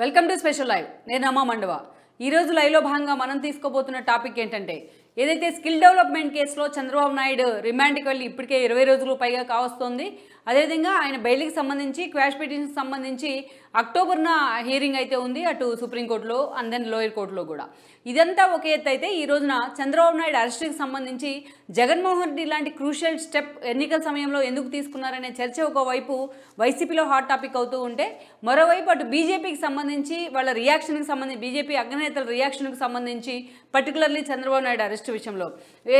welcome to special live నేను రమా మండవ ఈరోజు లైవ్లో భాగంగా మనం తీసుకోబోతున్న టాపిక్ ఏంటంటే ఏదైతే స్కిల్ డెవలప్మెంట్ కేసులో చంద్రబాబు నాయుడు రిమాండ్కి వెళ్ళి ఇప్పటికే ఇరవై రోజులు పైగా కావస్తోంది అదేవిధంగా ఆయన బెయిల్కి సంబంధించి క్వాష్ పిటిషన్కి సంబంధించి అక్టోబర్న హియరింగ్ అయితే ఉంది అటు సుప్రీంకోర్టులో అండ్ దెన్ లోయర్ కోర్టులో కూడా ఇదంతా ఒక ఎత్తు అయితే ఈ రోజున చంద్రబాబు నాయుడు అరెస్టుకి సంబంధించి జగన్మోహన్ రెడ్డి లాంటి క్రూషియల్ స్టెప్ ఎన్నికల సమయంలో ఎందుకు తీసుకున్నారనే చర్చ ఒకవైపు వైసీపీలో హాట్ టాపిక్ అవుతూ ఉంటే మరోవైపు అటు బీజేపీకి సంబంధించి వాళ్ళ రియాక్షన్కి సంబంధించి బీజేపీ అగ్రనేతల రియాక్షన్కి సంబంధించి పర్టికులర్లీ చంద్రబాబు నాయుడు అరెస్ట్ విషయంలో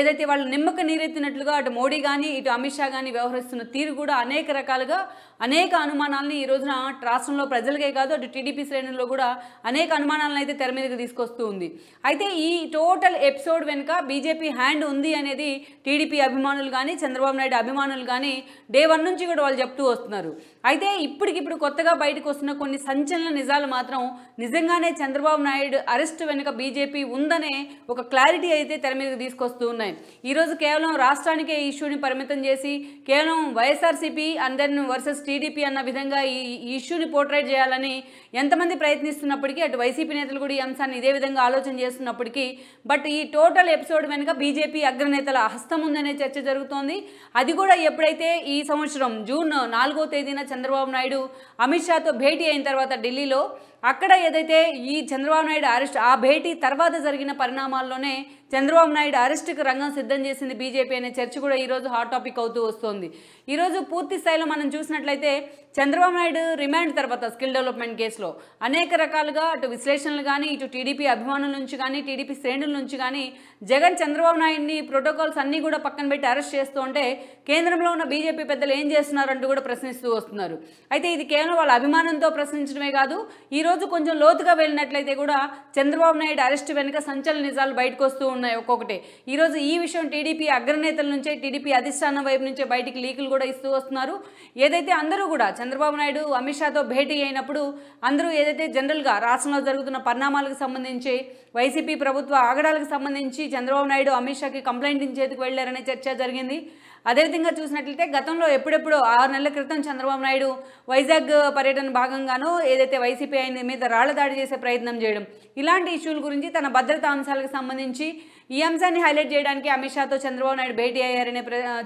ఏదైతే వాళ్ళు నిమ్మక నీరెత్తినట్లుగా అటు మోడీ కానీ ఇటు అమిత్ షా కానీ వ్యవహరిస్తున్న తీరు కూడా అనేక రకాలుగా అనేక అనుమానాలని ఈ రోజున రాష్ట్రంలో ప్రజలు ప్రజలకే కాదు అటు టీడీపీ శ్రేణుల్లో కూడా అనేక అనుమానాలను అయితే తెర మీదకి తీసుకొస్తూ ఉంది అయితే ఈ టోటల్ ఎపిసోడ్ వెనుక బీజేపీ హ్యాండ్ ఉంది అనేది టీడీపీ అభిమానులు కానీ చంద్రబాబు నాయుడు అభిమానులు కానీ డే వన్ నుంచి కూడా వాళ్ళు చెప్తూ వస్తున్నారు అయితే ఇప్పటికిప్పుడు కొత్తగా బయటకు వస్తున్న కొన్ని సంచలన నిజాలు మాత్రం నిజంగానే చంద్రబాబు నాయుడు అరెస్ట్ వెనుక బీజేపీ ఉందనే ఒక క్లారిటీ అయితే తెర మీదకి తీసుకొస్తూ ఉన్నాయి ఈరోజు కేవలం రాష్ట్రానికే ఇష్యూని పరిమితం చేసి కేవలం వైఎస్ఆర్సీపీ అండ్ వర్సెస్ టీడీపీ అన్న విధంగా ఈ ఇష్యూని పోర్ట్రైట్ చేయాలని ఎంతమంది ప్రయత్నిస్తున్నప్పటికీ అటు వైసీపీ నేతలు కూడా ఈ అంశాన్ని ఇదే విధంగా ఆలోచన చేస్తున్నప్పటికీ బట్ ఈ టోటల్ ఎపిసోడ్ వెనుక బీజేపీ అగ్రనేతల హస్తం ఉందనే చర్చ జరుగుతోంది అది కూడా ఎప్పుడైతే ఈ సంవత్సరం జూన్ నాలుగో తేదీన చంద్రబాబు నాయుడు అమిత్ షాతో భేటీ అయిన తర్వాత ఢిల్లీలో అక్కడ ఏదైతే ఈ చంద్రబాబు నాయుడు అరెస్ట్ ఆ భేటీ తర్వాత జరిగిన పరిణామాల్లోనే చంద్రబాబు నాయుడు అరెస్టుకు రంగం సిద్ధం చేసింది బీజేపీ అనే చర్చ కూడా ఈరోజు హాట్ టాపిక్ అవుతూ వస్తోంది ఈరోజు పూర్తి స్థాయిలో మనం చూసినట్లయితే చంద్రబాబు నాయుడు రిమాండ్ తర్వాత స్కిల్ డెవలప్మెంట్ కేసులో అనేక రకాలుగా అటు విశ్లేషణలు కానీ ఇటు టీడీపీ అభిమానుల నుంచి కానీ టీడీపీ శ్రేణుల నుంచి కానీ జగన్ చంద్రబాబు నాయుడిని ప్రోటోకాల్స్ అన్నీ కూడా పక్కన పెట్టి అరెస్ట్ చేస్తూ ఉంటే కేంద్రంలో ఉన్న బీజేపీ పెద్దలు ఏం చేస్తున్నారంటూ కూడా ప్రశ్నిస్తూ వస్తున్నారు అయితే ఇది కేవలం వాళ్ళ అభిమానంతో ప్రశ్నించడమే కాదు ఈరోజు కొంచెం లోతుగా వెళ్ళినట్లయితే కూడా చంద్రబాబు నాయుడు అరెస్ట్ వెనుక సంచలన నిజాలు బయటకు వస్తూ ఉన్నాయి ఒక్కొక్కటి ఈరోజు ఈ విషయం టీడీపీ అగ్రనేతల నుంచే టీడీపీ అధిష్టానం వైపు నుంచే బయటికి లీకులు కూడా ఇస్తూ వస్తున్నారు ఏదైతే అందరూ కూడా చంద్రబాబు నాయుడు అమిత్ షాతో భేటీ అయినప్పుడు అందరూ ఏదైతే జనరల్గా రాష్ట్రంలో జరుగుతున్న పరిణామాలకు సంబంధించి వైసీపీ ప్రభుత్వ ఆగడాలకు సంబంధించి చంద్రబాబు నాయుడు అమిత్ షాకి కంప్లైంట్ ఇచ్చేందుకు వెళ్లారనే చర్చ జరిగింది అదేవిధంగా చూసినట్లయితే గతంలో ఎప్పుడెప్పుడు ఆరు నెలల క్రితం చంద్రబాబు నాయుడు వైజాగ్ పర్యటన భాగంగానూ ఏదైతే వైసీపీ ఆయన మీద రాళ్ల దాడి చేసే ప్రయత్నం చేయడం ఇలాంటి ఇష్యూల గురించి తన భద్రతా అంశాలకు సంబంధించి ఈ అంశాన్ని హైలైట్ చేయడానికి అమిత్ షాతో చంద్రబాబు నాయుడు భేటీ అయ్యారనే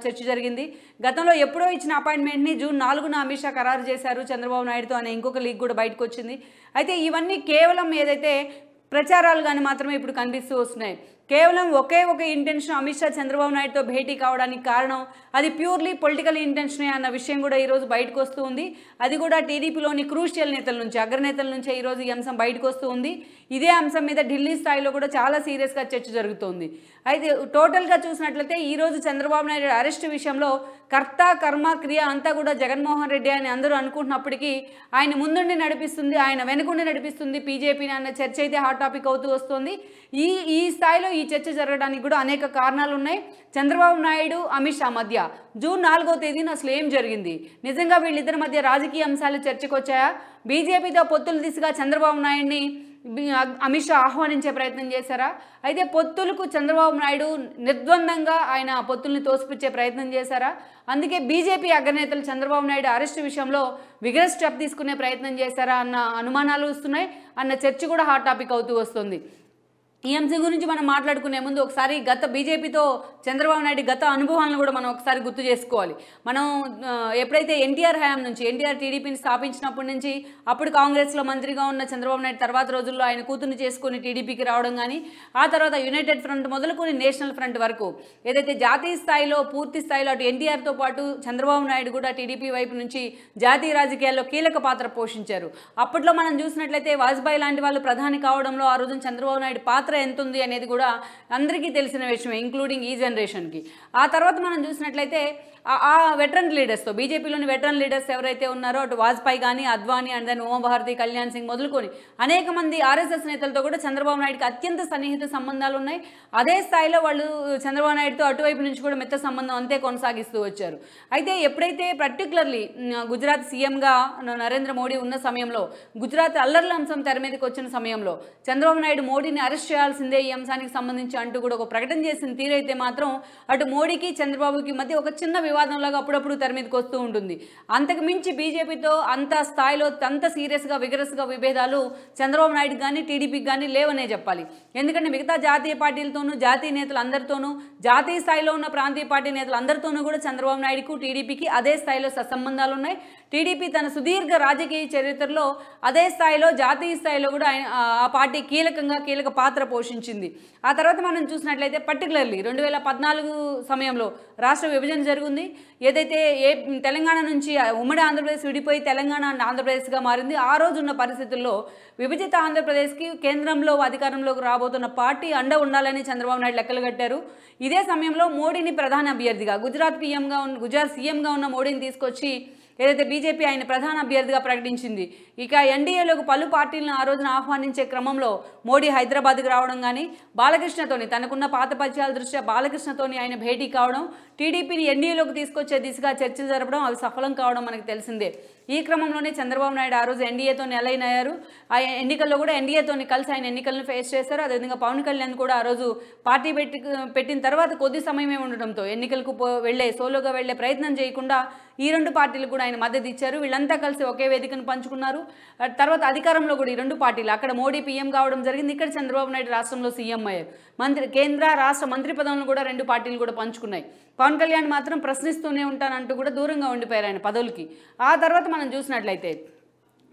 చర్చ జరిగింది గతంలో ఎప్పుడో ఇచ్చిన అపాయింట్మెంట్ని జూన్ నాలుగున అమిత్ షా ఖరారు చేశారు చంద్రబాబు నాయుడుతో అనే ఇంకొక లీగ్ కూడా బయటకు వచ్చింది అయితే ఇవన్నీ కేవలం ఏదైతే ప్రచారాలు కానీ మాత్రమే ఇప్పుడు కనిపిస్తూ వస్తున్నాయి కేవలం ఒకే ఒక ఇంటెన్షన్ అమిత్ షా చంద్రబాబు నాయుడుతో భేటీ కావడానికి కారణం అది ప్యూర్లీ పొలిటికల్ ఇంటెన్షనే అన్న విషయం కూడా ఈరోజు బయటకు వస్తూ ఉంది అది కూడా టీడీపీలోని క్రూషియల్ నేతల నుంచి అగ్రనేతల నుంచే ఈరోజు ఈ అంశం బయటకు వస్తూ ఉంది ఇదే అంశం మీద ఢిల్లీ స్థాయిలో కూడా చాలా సీరియస్గా చర్చ జరుగుతోంది అయితే టోటల్గా చూసినట్లయితే ఈరోజు చంద్రబాబు నాయుడు అరెస్ట్ విషయంలో కర్త కర్మ క్రియ అంతా కూడా జగన్మోహన్ రెడ్డి అని అందరూ అనుకుంటున్నప్పటికీ ఆయన ముందుండి నడిపిస్తుంది ఆయన వెనుకుండి నడిపిస్తుంది బీజేపీని అన్న చర్చ అయితే హాట్ టాపిక్ అవుతూ వస్తుంది ఈ ఈ స్థాయిలో ఈ చర్చ జరగడానికి కూడా అనేక కారణాలు ఉన్నాయి చంద్రబాబు నాయుడు అమిత్ షా మధ్య జూన్ నాలుగో తేదీన అసలు ఏం జరిగింది నిజంగా వీళ్ళిద్దరి మధ్య రాజకీయ అంశాలు చర్చకు వచ్చాయా బీజేపీతో పొత్తులు దిశగా చంద్రబాబు నాయుడిని అమిత్ షా ఆహ్వానించే ప్రయత్నం చేశారా అయితే పొత్తులకు చంద్రబాబు నాయుడు నిర్ద్వందంగా ఆయన పొత్తుల్ని తోసిపుచ్చే ప్రయత్నం చేశారా అందుకే బీజేపీ అగ్రనేతలు చంద్రబాబు నాయుడు అరెస్టు విషయంలో విగ్రహ స్టెప్ తీసుకునే ప్రయత్నం చేశారా అన్న అనుమానాలు వస్తున్నాయి అన్న చర్చ కూడా హాట్ టాపిక్ అవుతూ వస్తుంది ఈ అంశం గురించి మనం మాట్లాడుకునే ముందు ఒకసారి గత బీజేపీతో చంద్రబాబు నాయుడు గత అనుభవాలను కూడా మనం ఒకసారి గుర్తు చేసుకోవాలి మనం ఎప్పుడైతే ఎన్టీఆర్ హయాం నుంచి ఎన్టీఆర్ టీడీపీని స్థాపించినప్పటి నుంచి అప్పుడు కాంగ్రెస్లో మంత్రిగా ఉన్న చంద్రబాబు నాయుడు తర్వాత రోజుల్లో ఆయన కూతురు చేసుకుని టీడీపీకి రావడం కానీ ఆ తర్వాత యునైటెడ్ ఫ్రంట్ మొదలుకొని నేషనల్ ఫ్రంట్ వరకు ఏదైతే జాతీయ స్థాయిలో పూర్తి స్థాయిలో అటు ఎన్టీఆర్తో పాటు చంద్రబాబు నాయుడు కూడా టీడీపీ వైపు నుంచి జాతీయ రాజకీయాల్లో కీలక పాత్ర పోషించారు అప్పట్లో మనం చూసినట్లయితే వాజ్పేయి లాంటి వాళ్ళు ప్రధాని కావడంలో ఆ రోజున చంద్రబాబు నాయుడు పాత్ర పాత్ర ఎంత ఉంది అనేది కూడా అందరికీ తెలిసిన విషయం ఇంక్లూడింగ్ ఈ జనరేషన్కి ఆ తర్వాత మనం చూసినట్లయితే ఆ వెటరన్ లీడర్స్తో బీజేపీలోని వెటరన్ లీడర్స్ ఎవరైతే ఉన్నారో అటు వాజ్పేయి కానీ అద్వానీ అండ్ దెన్ భారతి కళ్యాణ్ సింగ్ మొదలుకొని అనేక మంది ఆర్ఎస్ఎస్ నేతలతో కూడా చంద్రబాబు నాయుడుకి అత్యంత సన్నిహిత సంబంధాలు ఉన్నాయి అదే స్థాయిలో వాళ్ళు చంద్రబాబు నాయుడుతో అటువైపు నుంచి కూడా మెత్త సంబంధం అంతే కొనసాగిస్తూ వచ్చారు అయితే ఎప్పుడైతే పర్టికులర్లీ గుజరాత్ సీఎంగా నరేంద్ర మోడీ ఉన్న సమయంలో గుజరాత్ అల్లర్ల అంశం తెర మీదకి వచ్చిన సమయంలో చంద్రబాబు నాయుడు మోడీని అరెస్ట్ చేయాల్సిందే ఈ అంశానికి సంబంధించి అంటూ కూడా ఒక ప్రకటన చేసిన తీరైతే మాత్రం అటు మోడీకి చంద్రబాబుకి మధ్య ఒక చిన్న వివాదంలాగా అప్పుడప్పుడు తెర మీదకి వస్తూ ఉంటుంది అంతకు మించి బీజేపీతో అంత స్థాయిలో అంత సీరియస్గా విగరస్గా విభేదాలు చంద్రబాబు నాయుడు కానీ టీడీపీకి కానీ లేవనే చెప్పాలి ఎందుకంటే మిగతా జాతీయ పార్టీలతోనూ జాతీయ నేతలందరితోనూ జాతీయ స్థాయిలో ఉన్న ప్రాంతీయ పార్టీ నేతలందరితోనూ కూడా చంద్రబాబు నాయుడుకు టీడీపీకి అదే స్థాయిలో సత్సంబంధాలు ఉన్నాయి టీడీపీ తన సుదీర్ఘ రాజకీయ చరిత్రలో అదే స్థాయిలో జాతీయ స్థాయిలో కూడా ఆ పార్టీ కీలకంగా కీలక పాత్ర పోషించింది ఆ తర్వాత మనం చూసినట్లయితే పర్టికులర్లీ రెండు వేల పద్నాలుగు సమయంలో రాష్ట్ర విభజన జరిగింది జరుగుతుంది ఏదైతే ఏ తెలంగాణ నుంచి ఉమ్మడి ఆంధ్రప్రదేశ్ విడిపోయి తెలంగాణ అండ్ ఆంధ్రప్రదేశ్గా మారింది ఆ రోజు ఉన్న పరిస్థితుల్లో విభజిత ఆంధ్రప్రదేశ్కి కేంద్రంలో అధికారంలోకి రాబోతున్న పార్టీ అండ ఉండాలని చంద్రబాబు నాయుడు లెక్కలు కట్టారు ఇదే సమయంలో మోడీని ప్రధాన అభ్యర్థిగా గుజరాత్ పీఎంగా ఉన్న గుజరాత్ సీఎంగా ఉన్న మోడీని తీసుకొచ్చి ఏదైతే బీజేపీ ఆయన ప్రధాన అభ్యర్థిగా ప్రకటించింది ఇక ఎన్డీఏలోకి పలు పార్టీలను ఆ రోజున ఆహ్వానించే క్రమంలో మోడీ హైదరాబాద్కు రావడం కానీ బాలకృష్ణతోని తనకున్న పాత పరిచయాల దృష్ట్యా బాలకృష్ణతోని ఆయన భేటీ కావడం టీడీపీని ఎన్డీఏలోకి తీసుకొచ్చే దిశగా చర్చలు జరపడం అవి సఫలం కావడం మనకు తెలిసిందే ఈ క్రమంలోనే చంద్రబాబు నాయుడు ఆ రోజు ఎన్డీఏతో అలైన్ అయ్యారు ఆ ఎన్నికల్లో కూడా ఎన్డీఏతో కలిసి ఆయన ఎన్నికలను ఫేస్ చేశారు అదేవిధంగా పవన్ కళ్యాణ్ కూడా ఆ రోజు పార్టీ పెట్టి పెట్టిన తర్వాత కొద్ది సమయమే ఉండడంతో ఎన్నికలకు వెళ్ళే సోలోగా వెళ్లే ప్రయత్నం చేయకుండా ఈ రెండు పార్టీలకు కూడా ఆయన మద్దతు ఇచ్చారు వీళ్ళంతా కలిసి ఒకే వేదికను పంచుకున్నారు తర్వాత అధికారంలో కూడా ఈ రెండు పార్టీలు అక్కడ మోడీ పీఎం కావడం జరిగింది ఇక్కడ చంద్రబాబు నాయుడు రాష్ట్రంలో సీఎం అయ్యారు మంత్రి కేంద్ర రాష్ట్ర మంత్రి పదవులను కూడా రెండు పార్టీలు కూడా పంచుకున్నాయి పవన్ కళ్యాణ్ మాత్రం ప్రశ్నిస్తూనే ఉంటానంటూ కూడా దూరంగా ఉండిపోయారు ఆయన పదవులకి ఆ తర్వాత మనం చూసినట్లయితే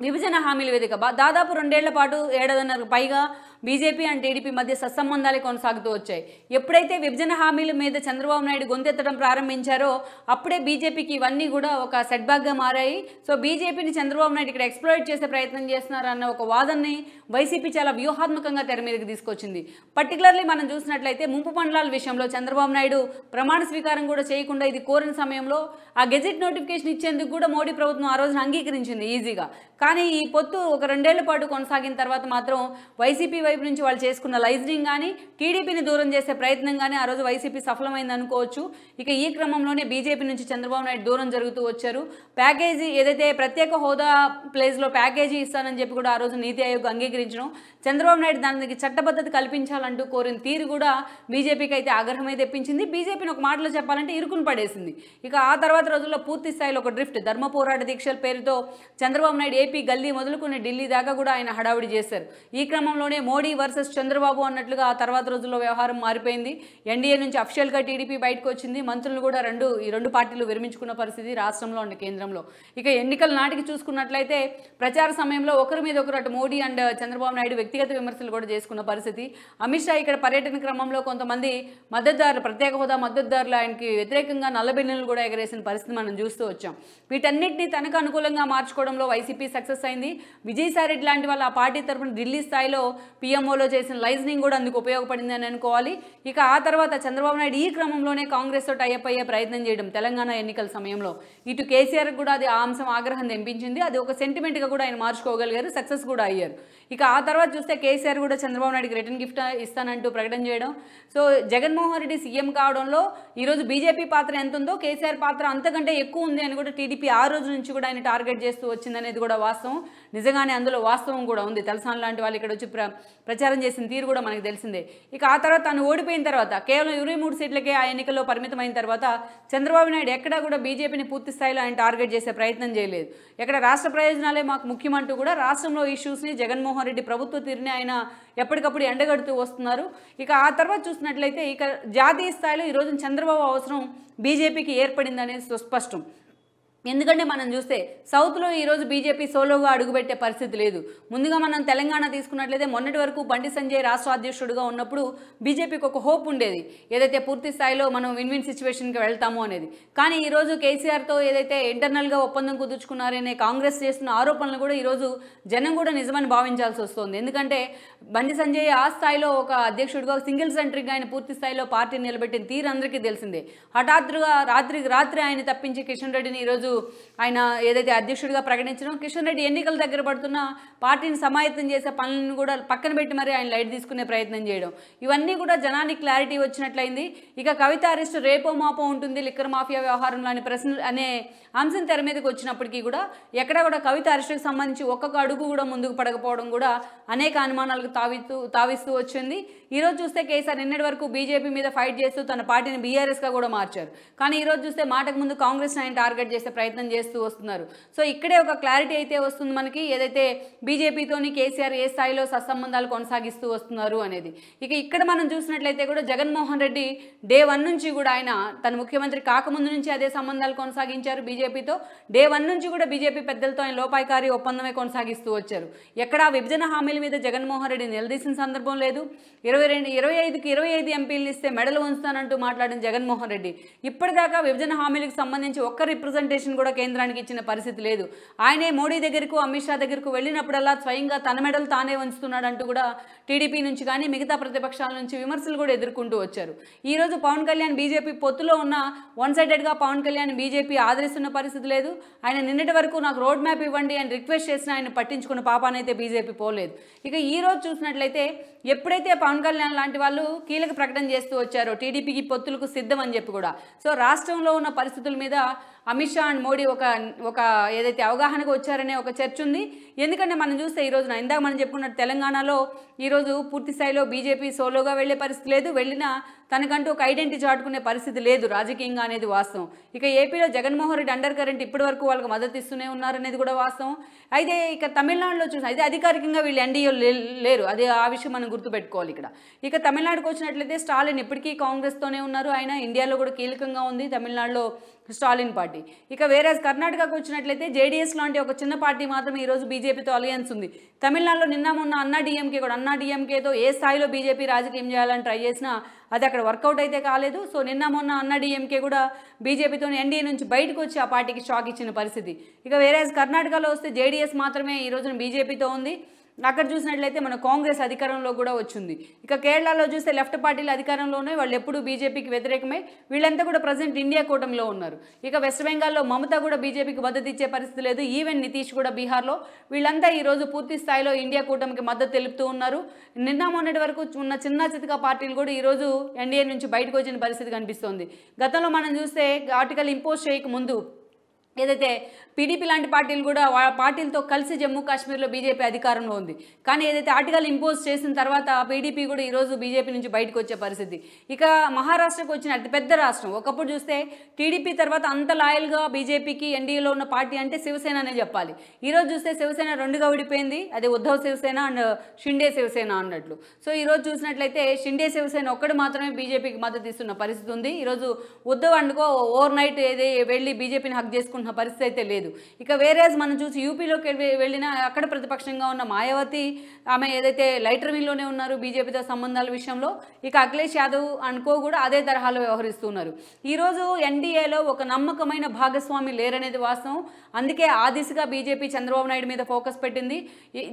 విభజన హామీల వేదిక దాదాపు రెండేళ్ల పాటు ఏడాదిన్నరకు పైగా బీజేపీ అండ్ టీడీపీ మధ్య సత్సంబంధాలే కొనసాగుతూ వచ్చాయి ఎప్పుడైతే విభజన హామీల మీద చంద్రబాబు నాయుడు గొంతెత్తడం ప్రారంభించారో అప్పుడే బీజేపీకి ఇవన్నీ కూడా ఒక సెట్బ్యాక్గా మారాయి సో బీజేపీని చంద్రబాబు నాయుడు ఇక్కడ ఎక్స్ప్లోయిట్ చేసే ప్రయత్నం చేస్తున్నారన్న ఒక వాదనని వైసీపీ చాలా వ్యూహాత్మకంగా తెర మీదకి తీసుకొచ్చింది పర్టికులర్లీ మనం చూసినట్లయితే ముంపు మండలాల విషయంలో చంద్రబాబు నాయుడు ప్రమాణ స్వీకారం కూడా చేయకుండా ఇది కోరిన సమయంలో ఆ గెజెట్ నోటిఫికేషన్ ఇచ్చేందుకు కూడా మోడీ ప్రభుత్వం ఆ రోజున అంగీకరించింది ఈజీగా కానీ ఈ పొత్తు ఒక రెండేళ్ల పాటు కొనసాగిన తర్వాత మాత్రం వైసీపీ వైపు నుంచి వాళ్ళు చేసుకున్న లైజనింగ్ కానీ టీడీపీని దూరం చేసే ప్రయత్నం కానీ ఆ రోజు వైసీపీ సఫలమైంది అనుకోవచ్చు ఇక ఈ క్రమంలోనే బీజేపీ నుంచి చంద్రబాబు నాయుడు దూరం జరుగుతూ వచ్చారు ప్యాకేజీ ఏదైతే ప్రత్యేక హోదా ప్లేస్లో ప్యాకేజీ ఇస్తానని చెప్పి కూడా ఆ రోజు నీతి ఆయోగ్ అంగీకరించడం చంద్రబాబు నాయుడు దానికి చట్టబద్ధత కల్పించాలంటూ కోరిన తీరు కూడా బీజేపీకి అయితే ఆగ్రహమై తెప్పించింది బీజేపీని ఒక మాటలో చెప్పాలంటే ఇరుకును పడేసింది ఇక ఆ తర్వాత రోజుల్లో పూర్తి స్థాయిలో ఒక డ్రిఫ్ట్ ధర్మ పోరాట దీక్షల పేరుతో చంద్రబాబు నాయుడు ఏపీ గల్లీ మొదలుకుని ఢిల్లీ దాకా కూడా ఆయన హడావుడి చేశారు ఈ క్రమంలోనే మోడీ వర్సెస్ చంద్రబాబు అన్నట్లుగా ఆ తర్వాత రోజుల్లో వ్యవహారం మారిపోయింది ఎన్డీఏ నుంచి అఫిషియల్గా టీడీపీ బయటకు వచ్చింది మంత్రులు కూడా రెండు ఈ రెండు పార్టీలు విరమించుకున్న పరిస్థితి రాష్ట్రంలో ఉన్న కేంద్రంలో ఇక ఎన్నికల నాటికి చూసుకున్నట్లయితే ప్రచార సమయంలో ఒకరి మీద ఒకరు అటు మోడీ అండ్ చంద్రబాబు నాయుడు వ్యక్తిగత విమర్శలు కూడా చేసుకున్న పరిస్థితి అమిత్ షా ఇక్కడ పర్యటన క్రమంలో కొంతమంది మద్దతుదారులు ప్రత్యేక హోదా మద్దతుదారులు ఆయనకి వ్యతిరేకంగా నల్లబిన్నెలు కూడా ఎగరేసిన పరిస్థితి మనం చూస్తూ వచ్చాం వీటన్నిటిని తనకు అనుకూలంగా మార్చుకోవడంలో వైసీపీ సక్సెస్ అయింది విజయసాయిరెడ్డి లాంటి వాళ్ళు ఆ పార్టీ తరఫున ఢిల్లీ స్థాయిలో పీఎంఓలో చేసిన లైజనింగ్ కూడా అందుకు ఉపయోగపడింది అని అనుకోవాలి ఇక ఆ తర్వాత చంద్రబాబు నాయుడు ఈ క్రమంలోనే కాంగ్రెస్ తోటి అయ్యప్ అయ్యే ప్రయత్నం చేయడం తెలంగాణ ఎన్నికల సమయంలో ఇటు కేసీఆర్ కూడా అది ఆ అంశం ఆగ్రహం తెంపించింది అది ఒక సెంటిమెంట్గా కూడా ఆయన మార్చుకోగలిగారు సక్సెస్ కూడా అయ్యారు ఇక ఆ తర్వాత చూస్తే కేసీఆర్ కూడా చంద్రబాబు నాయుడుకి రిటర్న్ గిఫ్ట్ ఇస్తానంటూ ప్రకటన చేయడం సో జగన్మోహన్ రెడ్డి సీఎం కావడంలో ఈరోజు బీజేపీ పాత్ర ఎంత ఉందో కేసీఆర్ పాత్ర అంతకంటే ఎక్కువ ఉంది అని కూడా టీడీపీ ఆ రోజు నుంచి కూడా ఆయన టార్గెట్ చేస్తూ వచ్చిందనేది కూడా వాస్తవం నిజంగానే అందులో వాస్తవం కూడా ఉంది తలసాన్ లాంటి వాళ్ళు ఇక్కడ వచ్చి ప్ర ప్రచారం చేసిన తీరు కూడా మనకు తెలిసిందే ఇక ఆ తర్వాత తను ఓడిపోయిన తర్వాత కేవలం ఇరవై మూడు సీట్లకే ఆ ఎన్నికల్లో పరిమితమైన తర్వాత చంద్రబాబు నాయుడు ఎక్కడా కూడా బీజేపీని పూర్తి స్థాయిలో ఆయన టార్గెట్ చేసే ప్రయత్నం చేయలేదు ఎక్కడ రాష్ట్ర ప్రయోజనాలే మాకు ముఖ్యమంటూ కూడా రాష్ట్రంలో ఇష్యూస్ని జగన్మోహన్ రెడ్డి ప్రభుత్వ తీరుని ఆయన ఎప్పటికప్పుడు ఎండగడుతూ వస్తున్నారు ఇక ఆ తర్వాత చూసినట్లయితే ఇక జాతీయ స్థాయిలో ఈరోజు చంద్రబాబు అవసరం బీజేపీకి ఏర్పడిందనేది సుస్పష్టం ఎందుకంటే మనం చూస్తే సౌత్లో ఈరోజు బీజేపీ సోలోగా అడుగుపెట్టే పరిస్థితి లేదు ముందుగా మనం తెలంగాణ తీసుకున్నట్లయితే మొన్నటి వరకు బండి సంజయ్ రాష్ట్ర అధ్యక్షుడిగా ఉన్నప్పుడు బీజేపీకి ఒక హోప్ ఉండేది ఏదైతే పూర్తి స్థాయిలో మనం విన్ విన్ సిచ్యువేషన్కి వెళ్తాము అనేది కానీ ఈరోజు కేసీఆర్తో ఏదైతే ఇంటర్నల్గా ఒప్పందం కుదుర్చుకున్నారనే కాంగ్రెస్ చేస్తున్న ఆరోపణలు కూడా ఈరోజు జనం కూడా నిజమని భావించాల్సి వస్తుంది ఎందుకంటే బండి సంజయ్ ఆ స్థాయిలో ఒక అధ్యక్షుడిగా సింగిల్ సెంట్రిక్గా ఆయన పూర్తి స్థాయిలో పార్టీ నిలబెట్టిన తీరు అందరికీ తెలిసిందే హఠాత్తుగా రాత్రికి రాత్రి ఆయన తప్పించి కిషన్ రెడ్డిని ఈరోజు ఈరోజు ఆయన ఏదైతే అధ్యక్షుడిగా ప్రకటించడం కిషన్ రెడ్డి ఎన్నికల దగ్గర పడుతున్న పార్టీని సమాయత్తం చేసే పనులను కూడా పక్కన పెట్టి మరి ఆయన లైట్ తీసుకునే ప్రయత్నం చేయడం ఇవన్నీ కూడా జనానికి క్లారిటీ వచ్చినట్లయింది ఇక కవిత అరెస్ట్ రేపో మాపో ఉంటుంది లిక్కర్ మాఫియా వ్యవహారంలో అనే ప్రశ్న అనే అంశం తెర మీదకి వచ్చినప్పటికీ కూడా ఎక్కడ కూడా కవిత అరెస్టుకు సంబంధించి ఒక్కొక్క అడుగు కూడా ముందుకు పడకపోవడం కూడా అనేక అనుమానాలకు తావిస్తూ తావిస్తూ వచ్చింది ఈరోజు చూస్తే కేసీఆర్ నిన్నటి వరకు బీజేపీ మీద ఫైట్ చేస్తూ తన పార్టీని బీఆర్ఎస్గా కూడా మార్చారు కానీ ఈరోజు చూస్తే మాటకు ముందు కాంగ్రెస్ ఆయన టార్గెట్ చేసే ప్రయత్నం చేస్తూ వస్తున్నారు సో ఇక్కడే ఒక క్లారిటీ అయితే వస్తుంది మనకి ఏదైతే బీజేపీతోని కేసీఆర్ ఏ స్థాయిలో సత్సంబంధాలు కొనసాగిస్తూ వస్తున్నారు అనేది ఇక ఇక్కడ మనం చూసినట్లయితే కూడా జగన్మోహన్ రెడ్డి డే వన్ నుంచి కూడా ఆయన తన ముఖ్యమంత్రి కాకముందు నుంచి అదే సంబంధాలు కొనసాగించారు బీజేపీతో డే వన్ నుంచి కూడా బీజేపీ పెద్దలతో ఆయన లోపాయకారి ఒప్పందమే కొనసాగిస్తూ వచ్చారు ఎక్కడ విభజన హామీల మీద జగన్మోహన్ రెడ్డి నిలదీసిన సందర్భం లేదు ఇరవై ఇరవై రెండు ఇరవై ఐదుకి ఇరవై ఐదు ఎంపీలు ఇస్తే మెడలు ఉంచుతానంటూ మాట్లాడిన జగన్మోహన్ రెడ్డి ఇప్పటిదాకా విభజన హామీలకు సంబంధించి ఒక్క రిప్రజెంటేషన్ కూడా కేంద్రానికి ఇచ్చిన పరిస్థితి లేదు ఆయనే మోడీ దగ్గరకు అమిత్ షా దగ్గరకు వెళ్ళినప్పుడల్లా స్వయంగా తన మెడలు తానే అంటూ కూడా టీడీపీ నుంచి కానీ మిగతా ప్రతిపక్షాల నుంచి విమర్శలు కూడా ఎదుర్కొంటూ వచ్చారు ఈరోజు పవన్ కళ్యాణ్ బీజేపీ పొత్తులో ఉన్న వన్ సైడెడ్గా పవన్ కళ్యాణ్ బీజేపీ ఆదరిస్తున్న పరిస్థితి లేదు ఆయన నిన్నటి వరకు నాకు రోడ్ మ్యాప్ ఇవ్వండి అని రిక్వెస్ట్ చేసిన ఆయన పట్టించుకున్న పాపానైతే బీజేపీ పోలేదు ఇక ఈరోజు చూసినట్లయితే ఎప్పుడైతే పవన్ కళ్యాణ్ లాంటి వాళ్ళు కీలక ప్రకటన చేస్తూ వచ్చారు టీడీపీకి పొత్తులకు సిద్ధం అని చెప్పి కూడా సో రాష్ట్రంలో ఉన్న పరిస్థితుల మీద అమిత్ షా అండ్ మోడీ ఒక ఒక ఏదైతే అవగాహనకు వచ్చారనే ఒక చర్చ ఉంది ఎందుకంటే మనం చూస్తే ఈ రోజున ఇందాక మనం చెప్పుకున్నట్టు తెలంగాణలో ఈరోజు పూర్తి స్థాయిలో బీజేపీ సోలోగా వెళ్ళే పరిస్థితి లేదు వెళ్ళిన తనకంటూ ఒక ఐడెంటిటీ చాటుకునే పరిస్థితి లేదు రాజకీయంగా అనేది వాస్తవం ఇక ఏపీలో జగన్మోహన్ రెడ్డి అండర్ కరెంట్ ఇప్పటి వరకు వాళ్ళకి మద్దతు ఇస్తూనే ఉన్నారనేది కూడా వాస్తవం అయితే ఇక తమిళనాడులో చూసిన అయితే అధికారికంగా వీళ్ళు ఎన్డీఏ లేరు అదే ఆ విషయం మనం గుర్తుపెట్టుకోవాలి ఇక్కడ ఇక తమిళనాడుకు వచ్చినట్లయితే స్టాలిన్ ఇప్పటికీ కాంగ్రెస్తోనే ఉన్నారు ఆయన ఇండియాలో కూడా కీలకంగా ఉంది తమిళనాడులో స్టాలిన్ పార్టీ ఇక వేరే కర్ణాటకకు వచ్చినట్లయితే జేడీఎస్ లాంటి ఒక చిన్న పార్టీ మాత్రం ఈరోజు బీజేపీతో అలయన్స్ ఉంది తమిళనాడులో నిన్న మొన్న అన్నా డిఎంకే కూడా అన్నా డిఎంకేతో ఏ స్థాయిలో బీజేపీ రాజకీయం చేయాలని ట్రై చేసినా అది అక్కడ వర్కౌట్ అయితే కాలేదు సో నిన్న మొన్న అన్నాడీఎంకే కూడా బీజేపీతో ఎన్డీఏ నుంచి బయటకు వచ్చి ఆ పార్టీకి షాక్ ఇచ్చిన పరిస్థితి ఇక వేరే కర్ణాటకలో వస్తే జేడీఎస్ మాత్రమే ఈ రోజున బీజేపీతో ఉంది అక్కడ చూసినట్లయితే మన కాంగ్రెస్ అధికారంలో కూడా వచ్చింది ఇక కేరళలో చూస్తే లెఫ్ట్ పార్టీలు అధికారంలోనే వాళ్ళు ఎప్పుడూ బీజేపీకి వ్యతిరేకమై వీళ్ళంతా కూడా ప్రజెంట్ ఇండియా కూటమిలో ఉన్నారు ఇక వెస్ట్ బెంగాల్లో మమత కూడా బీజేపీకి మద్దతు ఇచ్చే పరిస్థితి లేదు ఈవెన్ నితీష్ కూడా బీహార్లో వీళ్ళంతా ఈరోజు పూర్తి స్థాయిలో ఇండియా కూటమికి మద్దతు తెలుపుతూ ఉన్నారు నిన్న మొన్నటి వరకు ఉన్న చిన్న చితక పార్టీలు కూడా ఈరోజు ఎన్డీఏ నుంచి బయటకు వచ్చిన పరిస్థితి కనిపిస్తోంది గతంలో మనం చూస్తే ఆర్టికల్ ఇంపోజ్ చేయక ముందు ఏదైతే పీడీపీ లాంటి పార్టీలు కూడా పార్టీలతో కలిసి జమ్మూ కాశ్మీర్లో బీజేపీ అధికారంలో ఉంది కానీ ఏదైతే ఆర్టికల్ ఇంపోజ్ చేసిన తర్వాత పీడీపీ కూడా ఈరోజు బీజేపీ నుంచి బయటకు వచ్చే పరిస్థితి ఇక మహారాష్ట్రకు వచ్చిన అతిపెద్ద రాష్ట్రం ఒకప్పుడు చూస్తే టీడీపీ తర్వాత అంత లాయల్గా బీజేపీకి ఎన్డీఏలో ఉన్న పార్టీ అంటే శివసేన అనే చెప్పాలి ఈరోజు చూస్తే శివసేన రెండుగా ఓడిపోయింది అదే ఉద్ధవ్ శివసేన అండ్ షిండే శివసేన అన్నట్లు సో ఈరోజు చూసినట్లయితే షిండే శివసేన ఒక్కడు మాత్రమే బీజేపీకి మద్దతు ఇస్తున్న పరిస్థితి ఉంది ఈరోజు ఉద్ధవ్ అండ్కో ఓవర్ నైట్ ఏదైతే వెళ్ళి బీజేపీని హక్ చేసుకుంటున్నారు పరిస్థితి అయితే లేదు ఇక వేరే మనం చూసి యూపీలోకి వెళ్ళినా అక్కడ ప్రతిపక్షంగా ఉన్న మాయావతి ఆమె ఏదైతే లైటర్ వింగ్లోనే ఉన్నారు బీజేపీతో సంబంధాల విషయంలో ఇక అఖిలేష్ యాదవ్ అనుకో కూడా అదే తరహాలో వ్యవహరిస్తున్నారు ఈరోజు ఎన్డీఏలో ఒక నమ్మకమైన భాగస్వామి లేరనేది వాస్తవం అందుకే ఆ దిశగా బీజేపీ చంద్రబాబు నాయుడు మీద ఫోకస్ పెట్టింది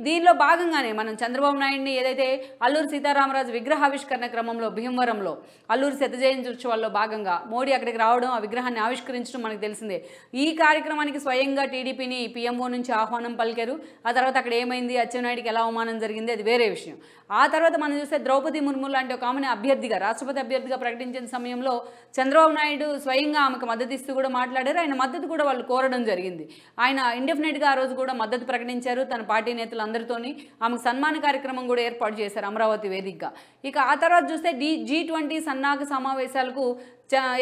దీనిలో భాగంగానే మనం చంద్రబాబు నాయుడిని ఏదైతే అల్లూరు సీతారామరాజు విగ్రహావిష్కరణ క్రమంలో భీమవరంలో అల్లూరు శతజయంతి ఉత్సవాల్లో భాగంగా మోడీ అక్కడికి రావడం ఆ విగ్రహాన్ని ఆవిష్కరించడం మనకు తెలిసిందే ఈ కార్యక్రమానికి స్వయంగా టీడీపీని పీఎంఓ నుంచి ఆహ్వానం పలికారు ఆ తర్వాత అక్కడ ఏమైంది అచ్చెన్నాయుడికి ఎలా అవమానం జరిగింది అది వేరే విషయం ఆ తర్వాత మనం చూస్తే ద్రౌపది ముర్ము లాంటి ఒక ఆమెను అభ్యర్థిగా రాష్ట్రపతి అభ్యర్థిగా ప్రకటించిన సమయంలో చంద్రబాబు నాయుడు స్వయంగా ఆమెకు మద్దతు ఇస్తూ కూడా మాట్లాడారు ఆయన మద్దతు కూడా వాళ్ళు కోరడం జరిగింది ఆయన ఇండెఫినెట్గా ఆ రోజు కూడా మద్దతు ప్రకటించారు తన పార్టీ నేతలందరితోని ఆమెకు సన్మాన కార్యక్రమం కూడా ఏర్పాటు చేశారు అమరావతి వేదికగా ఇక ఆ తర్వాత చూస్తే డి జీ ట్వంటీ సన్నాహక సమావేశాలకు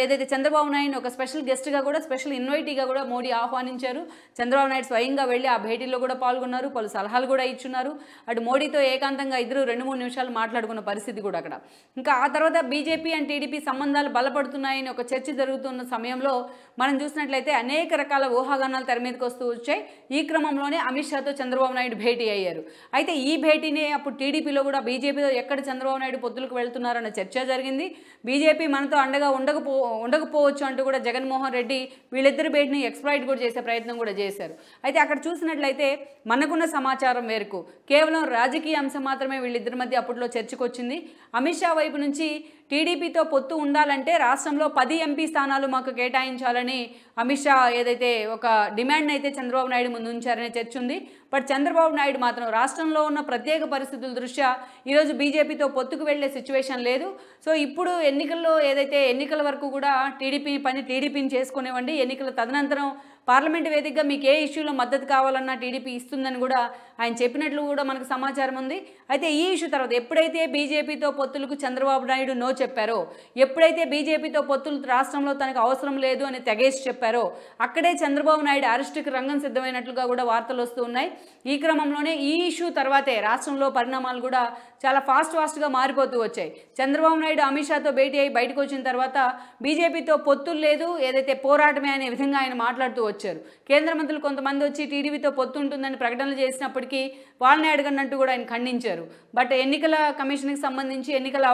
ఏదైతే చంద్రబాబు నాయుడు ఒక స్పెషల్ గెస్ట్గా కూడా స్పెషల్ ఇన్వైటీగా కూడా మోడీ ఆహ్వానించారు చంద్రబాబు నాయుడు స్వయంగా వెళ్ళి ఆ భేటీలో కూడా పాల్గొన్నారు పలు సలహాలు కూడా ఇచ్చున్నారు అటు మోడీతో ఏకాంతంగా ఇద్దరు రెండు మూడు నిమిషాలు మాట్లాడుకున్న పరిస్థితి కూడా అక్కడ ఇంకా ఆ తర్వాత బీజేపీ అండ్ టీడీపీ సంబంధాలు బలపడుతున్నాయని ఒక చర్చ జరుగుతున్న సమయంలో మనం చూసినట్లయితే అనేక రకాల ఊహాగానాలు తెర మీదకి వస్తూ వచ్చాయి ఈ క్రమంలోనే అమిత్ షాతో చంద్రబాబు నాయుడు భేటీ అయ్యారు అయితే ఈ భేటీనే అప్పుడు టీడీపీలో కూడా బీజేపీతో ఎక్కడ చంద్రబాబు నాయుడు పొత్తులకు వెళ్తున్నారన్న చర్చ జరిగింది బీజేపీ మనతో అండగా ఉండకపో ఉండకపోవచ్చు అంటూ కూడా జగన్మోహన్ రెడ్డి వీళ్ళిద్దరు భేటీని ఎక్స్ప్లాయిట్ కూడా చేసే ప్రయత్నం కూడా చేశారు అయితే అక్కడ చూసినట్లయితే మనకున్న సమాచారం మేరకు కేవలం రాజకీయ అంశం మాత్రమే వీళ్ళిద్దరి మధ్య అప్పట్లో వచ్చింది అమిత్ షా వైపు నుంచి టీడీపీతో పొత్తు ఉండాలంటే రాష్ట్రంలో పది ఎంపీ స్థానాలు మాకు కేటాయించాలని అమిత్ షా ఏదైతే ఒక డిమాండ్ అయితే చంద్రబాబు నాయుడు ముందు ఉంచారనే చర్చ ఉంది బట్ చంద్రబాబు నాయుడు మాత్రం రాష్ట్రంలో ఉన్న ప్రత్యేక పరిస్థితుల దృష్ట్యా ఈరోజు బీజేపీతో పొత్తుకు వెళ్లే సిచ్యువేషన్ లేదు సో ఇప్పుడు ఎన్నికల్లో ఏదైతే ఎన్నికల వరకు కూడా టీడీపీ పని టీడీపీని చేసుకునేవండి ఎన్నికల తదనంతరం పార్లమెంట్ వేదికగా మీకు ఏ ఇష్యూలో మద్దతు కావాలన్నా టీడీపీ ఇస్తుందని కూడా ఆయన చెప్పినట్లు కూడా మనకు సమాచారం ఉంది అయితే ఈ ఇష్యూ తర్వాత ఎప్పుడైతే బీజేపీతో పొత్తులకు చంద్రబాబు నాయుడు నో చెప్పారో ఎప్పుడైతే బీజేపీతో పొత్తులు రాష్ట్రంలో తనకు అవసరం లేదు అని తెగేసి చెప్పారో అక్కడే చంద్రబాబు నాయుడు అరెస్టుకి రంగం సిద్ధమైనట్లుగా కూడా వార్తలు వస్తూ ఉన్నాయి ఈ క్రమంలోనే ఈ ఇష్యూ తర్వాతే రాష్ట్రంలో పరిణామాలు కూడా చాలా ఫాస్ట్ ఫాస్ట్గా మారిపోతూ వచ్చాయి చంద్రబాబు నాయుడు అమిత్ షాతో భేటీ అయి బయటకు వచ్చిన తర్వాత బీజేపీతో పొత్తులు లేదు ఏదైతే పోరాటమే అనే విధంగా ఆయన మాట్లాడుతూ వచ్చారు కేంద్ర మంత్రులు కొంతమంది వచ్చి టీడీపీతో పొత్తు ఉంటుందని ప్రకటనలు చేసినప్పటికీ వాళ్ళని అడగనట్టు కూడా ఆయన ఖండించారు బట్ ఎన్నికల కమిషన్కి సంబంధించి ఎన్నికల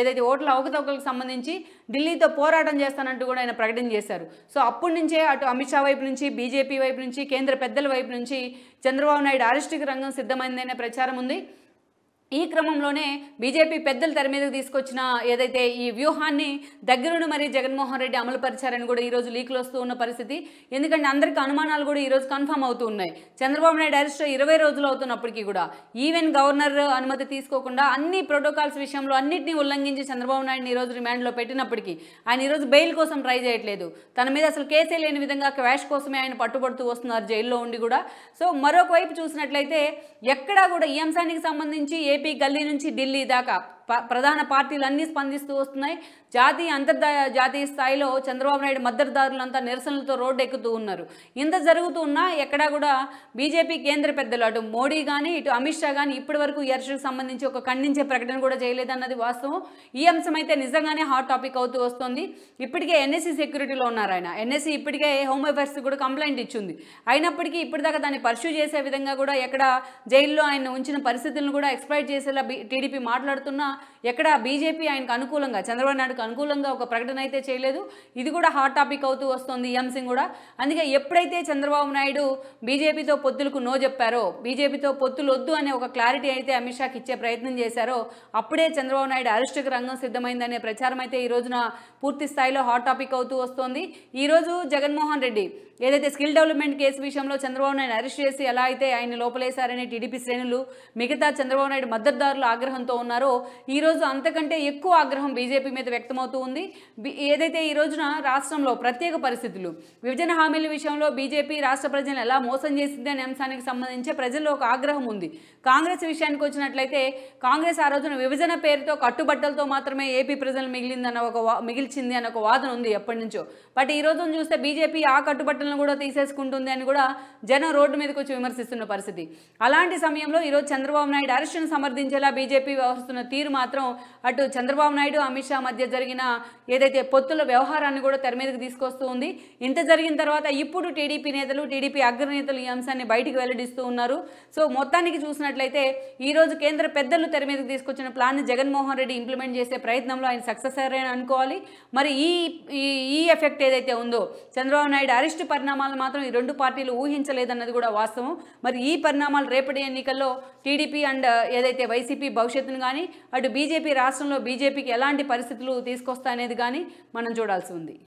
ఏదైతే ఓటు ఓట్ల అవకతవకలకు సంబంధించి ఢిల్లీతో పోరాటం చేస్తానంటూ కూడా ఆయన ప్రకటన చేశారు సో అప్పటి నుంచే అటు అమిత్ షా వైపు నుంచి బీజేపీ వైపు నుంచి కేంద్ర పెద్దల వైపు నుంచి చంద్రబాబు నాయుడు అరెస్టుకి రంగం సిద్ధమైందనే ప్రచారం ఉంది ఈ క్రమంలోనే బీజేపీ పెద్దలు తెర మీదకు తీసుకొచ్చిన ఏదైతే ఈ వ్యూహాన్ని దగ్గరుండి మరి జగన్మోహన్ రెడ్డి అమలు పరిచారని కూడా ఈరోజు లీక్లు వస్తూ ఉన్న పరిస్థితి ఎందుకంటే అందరికీ అనుమానాలు కూడా ఈరోజు కన్ఫామ్ అవుతూ ఉన్నాయి చంద్రబాబు నాయుడు అరెస్ట్ ఇరవై రోజులు అవుతున్నప్పటికీ కూడా ఈవెన్ గవర్నర్ అనుమతి తీసుకోకుండా అన్ని ప్రోటోకాల్స్ విషయంలో అన్నింటినీ ఉల్లంఘించి చంద్రబాబు నాయుడుని ఈరోజు రిమాండ్లో పెట్టినప్పటికీ ఆయన ఈరోజు బెయిల్ కోసం ట్రై చేయట్లేదు తన మీద అసలు కేసే లేని విధంగా క్వాష్ కోసమే ఆయన పట్టుబడుతూ వస్తున్నారు జైల్లో ఉండి కూడా సో మరొక వైపు చూసినట్లయితే ఎక్కడా కూడా ఈ అంశానికి సంబంధించి ఏ ఏపీ గల్లీ నుంచి ఢిల్లీ దాకా ప్రధాన పార్టీలన్నీ స్పందిస్తూ వస్తున్నాయి జాతీయ అంతర్జా జాతీయ స్థాయిలో చంద్రబాబు నాయుడు మద్దతుదారులంతా నిరసనలతో రోడ్డు ఎక్కుతూ ఉన్నారు ఇంత జరుగుతున్నా ఎక్కడా కూడా బీజేపీ కేంద్ర పెద్దలు అటు మోడీ కానీ ఇటు అమిత్ షా కానీ ఇప్పటి వరకు ఎర్షకు సంబంధించి ఒక ఖండించే ప్రకటన కూడా చేయలేదన్నది వాస్తవం ఈ అంశం అయితే నిజంగానే హాట్ టాపిక్ అవుతూ వస్తుంది ఇప్పటికే ఎన్ఎస్సీ సెక్యూరిటీలో ఉన్నారు ఆయన ఎన్ఎస్సీ ఇప్పటికే హోమ్ అఫైర్స్ కూడా కంప్లైంట్ ఇచ్చింది అయినప్పటికీ ఇప్పటిదాకా దాన్ని పర్స్యూ చేసే విధంగా కూడా ఎక్కడ జైల్లో ఆయన ఉంచిన పరిస్థితులను కూడా ఎక్స్ప్లైట్ చేసేలా టీడీపీ మాట్లాడుతున్నా ఎక్కడ బీజేపీ ఆయనకు అనుకూలంగా చంద్రబాబు నాయుడుకు అనుకూలంగా ఒక ప్రకటన అయితే చేయలేదు ఇది కూడా హాట్ టాపిక్ అవుతూ వస్తుంది ఎం సింగ్ కూడా అందుకే ఎప్పుడైతే చంద్రబాబు నాయుడు బీజేపీతో పొత్తులకు నో చెప్పారో బీజేపీతో పొత్తులు వద్దు అనే ఒక క్లారిటీ అయితే అమిత్ షాకి ఇచ్చే ప్రయత్నం చేశారో అప్పుడే చంద్రబాబు నాయుడు అరెస్టుకు రంగం సిద్ధమైందనే ప్రచారం అయితే ఈ రోజున పూర్తి స్థాయిలో హాట్ టాపిక్ అవుతూ వస్తోంది ఈరోజు జగన్మోహన్ రెడ్డి ఏదైతే స్కిల్ డెవలప్మెంట్ కేసు విషయంలో చంద్రబాబు నాయుడు అరెస్ట్ చేసి ఎలా అయితే ఆయన లోపలేశారని టీడీపీ శ్రేణులు మిగతా చంద్రబాబు నాయుడు మద్దతుదారులు ఆగ్రహంతో ఉన్నారో ఈరోజు అంతకంటే ఎక్కువ ఆగ్రహం బీజేపీ మీద వ్యక్తమవుతూ ఉంది ఏదైతే ఈ రోజున రాష్ట్రంలో ప్రత్యేక పరిస్థితులు విభజన హామీల విషయంలో బీజేపీ రాష్ట్ర ప్రజలను ఎలా మోసం చేసింది అనే అంశానికి సంబంధించి ప్రజల్లో ఒక ఆగ్రహం ఉంది కాంగ్రెస్ విషయానికి వచ్చినట్లయితే కాంగ్రెస్ ఆ రోజున విభజన పేరుతో కట్టుబట్టలతో మాత్రమే ఏపీ ప్రజలు మిగిలిందన్న ఒక మిగిల్చింది అన్న ఒక వాదన ఉంది ఎప్పటి నుంచో బట్ ఈ రోజు చూస్తే బీజేపీ ఆ కట్టుబట్టలను కూడా తీసేసుకుంటుంది అని కూడా జనం రోడ్డు మీదకి వచ్చి విమర్శిస్తున్న పరిస్థితి అలాంటి సమయంలో ఈరోజు చంద్రబాబు నాయుడు అరెస్టును సమర్థించేలా బీజేపీ వ్యవహరిస్తున్న తీర్మానం మాత్రం అటు చంద్రబాబు నాయుడు అమిత్ షా మధ్య జరిగిన ఏదైతే పొత్తుల వ్యవహారాన్ని కూడా తెర మీదకి తీసుకొస్తూ ఉంది ఇంత జరిగిన తర్వాత ఇప్పుడు టీడీపీ నేతలు టీడీపీ అగ్రనేతలు ఈ అంశాన్ని బయటికి వెల్లడిస్తూ ఉన్నారు సో మొత్తానికి చూసినట్లయితే ఈరోజు కేంద్ర పెద్దలు తెర మీదకి తీసుకొచ్చిన ప్లాన్ని జగన్మోహన్ రెడ్డి ఇంప్లిమెంట్ చేసే ప్రయత్నంలో ఆయన సక్సెస్ అయ్యారని అనుకోవాలి మరి ఈ ఈ ఎఫెక్ట్ ఏదైతే ఉందో చంద్రబాబు నాయుడు అరెస్టు పరిణామాలు మాత్రం ఈ రెండు పార్టీలు ఊహించలేదన్నది కూడా వాస్తవం మరి ఈ పరిణామాలు రేపటి ఎన్నికల్లో టీడీపీ అండ్ ఏదైతే వైసీపీ భవిష్యత్తును కానీ అటు బీజేపీ రాష్ట్రంలో బీజేపీకి ఎలాంటి పరిస్థితులు తీసుకొస్తాయనేది కానీ మనం చూడాల్సి ఉంది